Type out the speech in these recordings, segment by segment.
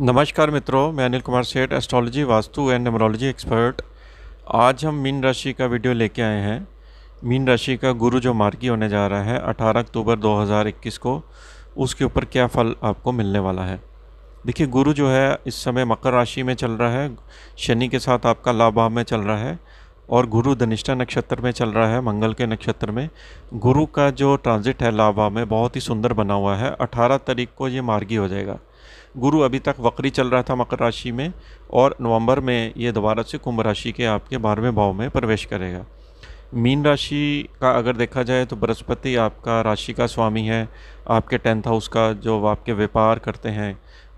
नमस्कार मित्रों मैं Anil Kumar Seth astrology vastu and numerology expert आज हम मीन राशि का वीडियो लेके आए हैं मीन राशि का गुरु जो मार्गी होने जा रहा है 18 अक्टूबर 2021 को उसके ऊपर क्या फल आपको मिलने वाला है देखिए गुरु जो है इस समय मकर राशि में चल रहा है शनि के साथ आपका लाभाव में चल रहा है और गुरु धनिष्ठा नक्षत्र में चल रहा है मंगल के नक्षत्र में गुरु का जो ट्रांजिट है लाभा में बहुत ही सुंदर बना हुआ है 18 तारीख को ये मार्गी हो जाएगा गुरु अभी तक वक्री चल रहा था मकर राशि में और नवंबर में ये दोबारा से कुंभ राशि के आपके बारहवें भाव में प्रवेश करेगा मीन राशि का अगर देखा जाए तो बृहस्पति आपका राशि का स्वामी है आपके टेंथ हाउस का जो आपके व्यापार करते हैं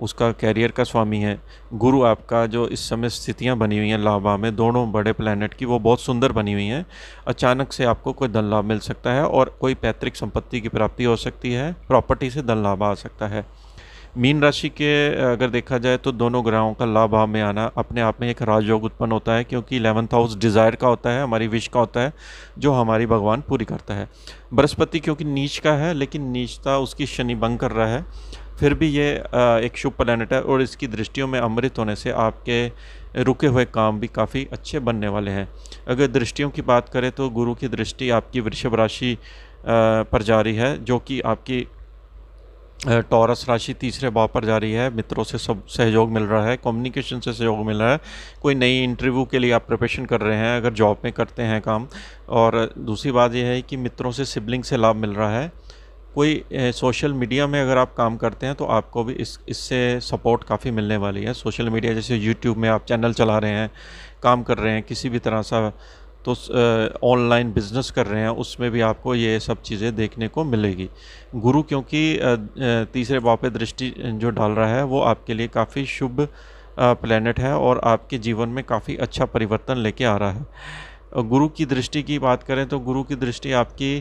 उसका कैरियर का स्वामी है गुरु आपका जो इस समय स्थितियां बनी हुई हैं लाभा में दोनों बड़े प्लैनेट की वो बहुत सुंदर बनी हुई हैं अचानक से आपको कोई धन लाभ मिल सकता है और कोई पैतृक संपत्ति की प्राप्ति हो सकती है प्रॉपर्टी से धन लाभ आ सकता है मीन राशि के अगर देखा जाए तो दोनों ग्रहों का लाभ भाव में आना अपने आप में एक राजयोग उत्पन्न होता है क्योंकि इलेवंथ हाउस डिज़ायर का होता है हमारी विश का होता है जो हमारी भगवान पूरी करता है बृहस्पति क्योंकि नीच का है लेकिन नीचता उसकी शनि भंग कर रहा है फिर भी ये एक शुभ प्लानट है और इसकी दृष्टियों में अमृत होने से आपके रुके हुए काम भी काफ़ी अच्छे बनने वाले हैं अगर दृष्टियों की बात करें तो गुरु की दृष्टि आपकी वृषभ राशि पर जारी है जो कि आपकी टॉरस राशि तीसरे भाव पर जा रही है मित्रों से सब सहयोग मिल रहा है कम्युनिकेशन से सहयोग मिल रहा है कोई नई इंटरव्यू के लिए आप प्रिपरेशन कर रहे हैं अगर जॉब में करते हैं काम और दूसरी बात यह है कि मित्रों से सिबलिंग से लाभ मिल रहा है कोई सोशल मीडिया में अगर आप काम करते हैं तो आपको भी इस इससे सपोर्ट काफ़ी मिलने वाली है सोशल मीडिया जैसे यूट्यूब में आप चैनल चला रहे हैं काम कर रहे हैं किसी भी तरह सा तो ऑनलाइन बिज़नेस कर रहे हैं उसमें भी आपको ये सब चीज़ें देखने को मिलेगी गुरु क्योंकि तीसरे भाव पे दृष्टि जो डाल रहा है वो आपके लिए काफ़ी शुभ प्लेनेट है और आपके जीवन में काफ़ी अच्छा परिवर्तन लेके आ रहा है गुरु की दृष्टि की बात करें तो गुरु की दृष्टि आपकी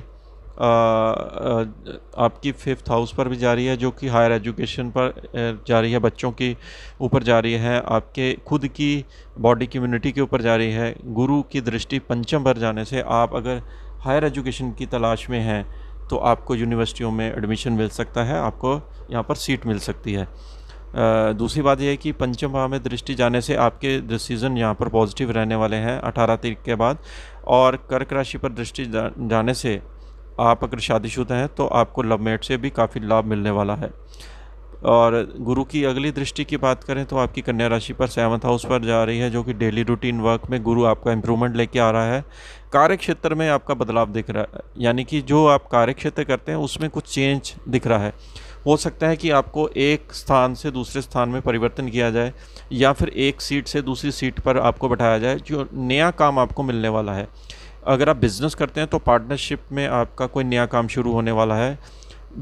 आपकी फिफ्थ हाउस पर भी जा रही है जो कि हायर एजुकेशन पर जा रही है बच्चों की ऊपर जा रही है आपके खुद की बॉडी कम्युनिटी के ऊपर जा रही है गुरु की दृष्टि पंचम पर जाने से आप अगर हायर एजुकेशन की तलाश में हैं तो आपको यूनिवर्सिटियों में एडमिशन मिल सकता है आपको यहाँ पर सीट मिल सकती है दूसरी बात यह है कि पंचम भाव में दृष्टि जाने से आपके डिसीज़न यहाँ पर पॉजिटिव रहने वाले हैं 18 तारीख के बाद और कर्क राशि पर दृष्टि जा, जाने से आप अगर शादीशुदा हैं तो आपको लव मेट से भी काफ़ी लाभ मिलने वाला है और गुरु की अगली दृष्टि की बात करें तो आपकी कन्या राशि पर सेवंथ हाउस पर जा रही है जो कि डेली रूटीन वर्क में गुरु आपका इम्प्रूवमेंट लेके आ रहा है कार्य क्षेत्र में आपका बदलाव दिख रहा है यानी कि जो आप कार्य क्षेत्र करते हैं उसमें कुछ चेंज दिख रहा है हो सकता है कि आपको एक स्थान से दूसरे स्थान में परिवर्तन किया जाए या फिर एक सीट से दूसरी सीट पर आपको बैठाया जाए जो नया काम आपको मिलने वाला है अगर आप बिज़नेस करते हैं तो पार्टनरशिप में आपका कोई नया काम शुरू होने वाला है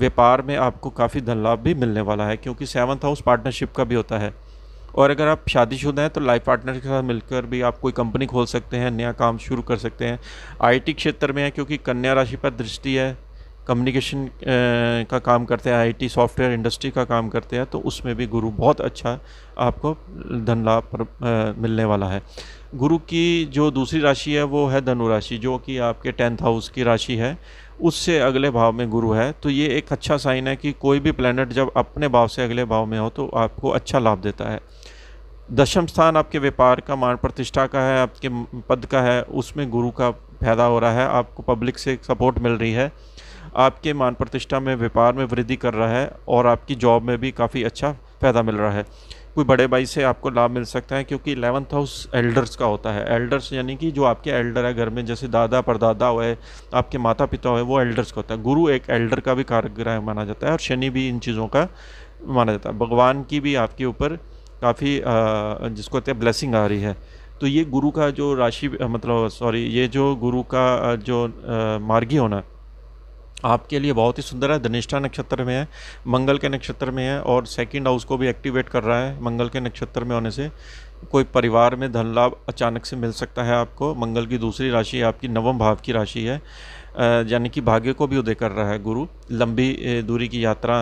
व्यापार में आपको काफ़ी धन लाभ भी मिलने वाला है क्योंकि सेवन्थ हाउस पार्टनरशिप का भी होता है और अगर आप शादीशुदा हैं तो लाइफ पार्टनर के साथ मिलकर भी आप कोई कंपनी खोल सकते हैं नया काम शुरू कर सकते हैं आईटी क्षेत्र में है क्योंकि कन्या राशि पर दृष्टि है कम्युनिकेशन का काम करते हैं आईटी सॉफ्टवेयर इंडस्ट्री का काम करते हैं तो उसमें भी गुरु बहुत अच्छा आपको धन लाभ मिलने वाला है गुरु की जो दूसरी राशि है वो है धनु राशि जो कि आपके टेंथ हाउस की राशि है उससे अगले भाव में गुरु है तो ये एक अच्छा साइन है कि कोई भी प्लैनेट जब अपने भाव से अगले भाव में हो तो आपको अच्छा लाभ देता है दशम स्थान आपके व्यापार का मान प्रतिष्ठा का है आपके पद का है उसमें गुरु का फायदा हो रहा है आपको पब्लिक से सपोर्ट मिल रही है आपके मान प्रतिष्ठा में व्यापार में वृद्धि कर रहा है और आपकी जॉब में भी काफ़ी अच्छा फ़ायदा मिल रहा है कोई बड़े भाई से आपको लाभ मिल सकता है क्योंकि एलेवंथ हाउस एल्डर्स का होता है एल्डर्स यानी कि जो आपके एल्डर है घर में जैसे दादा परदादा हुए आपके माता पिता हुए वो एल्डर्स का होता है गुरु एक एल्डर का भी कारग्रह माना जाता है और शनि भी इन चीज़ों का माना जाता है भगवान की भी आपके ऊपर काफ़ी जिसको कहते हैं ब्लेसिंग आ रही है तो ये गुरु का जो राशि मतलब सॉरी ये जो गुरु का जो मार्गी होना है आपके लिए बहुत ही सुंदर है धनिष्ठा नक्षत्र में है मंगल के नक्षत्र में है और सेकंड हाउस को भी एक्टिवेट कर रहा है मंगल के नक्षत्र में होने से कोई परिवार में धन लाभ अचानक से मिल सकता है आपको मंगल की दूसरी राशि आपकी नवम भाव की राशि है यानी कि भाग्य को भी उदय कर रहा है गुरु लंबी दूरी की यात्रा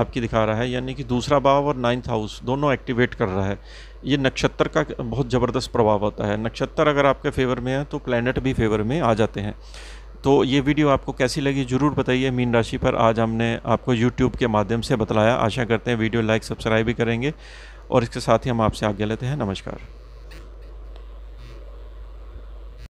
आपकी दिखा रहा है यानी कि दूसरा भाव और नाइन्थ हाउस दोनों एक्टिवेट कर रहा है ये नक्षत्र का बहुत ज़बरदस्त प्रभाव होता है नक्षत्र अगर आपके फेवर में है तो प्लैनेट भी फेवर में आ जाते हैं तो ये वीडियो आपको कैसी लगी ज़रूर बताइए मीन राशि पर आज हमने आपको यूट्यूब के माध्यम से बतलाया आशा करते हैं वीडियो लाइक सब्सक्राइब भी करेंगे और इसके साथ ही हम आपसे आगे लेते हैं नमस्कार